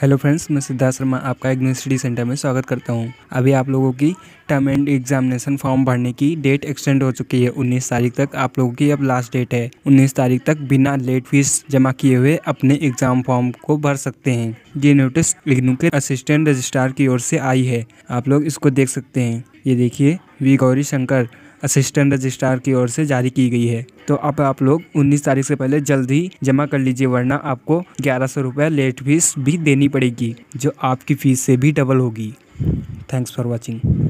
hello friends मैं सिद्धार्थ शर्मा आपका एग्नो centre में स्वागत करता हूं अभी आप लोगों की टर्म एंड एग्जामिनेशन फॉर्म भरने की डेट एक्सटेंड हो चुकी है उन्नीस तारीख तक आप लोगों की अब लास्ट डेट है उन्नीस तारीख तक बिना लेट फीस जमा किए हुए अपने एग्जाम फॉर्म को भर सकते हैं ये नोटिस इग्नू के असिस्टेंट रजिस्ट्रार की ओर से आई है आप लोग इसको देख सकते हैं ये देखिए V Gauri Shankar assistant registrar की ओर से जारी की गई है तो अब आप लोग 19 तारीख से पहले जल्दी जमा कर लीजिए वरना आपको ग्यारह सौ रुपये लेट फीस भी देनी पड़ेगी जो आपकी फ़ीस से भी डबल होगी थैंक्स फॉर वॉचिंग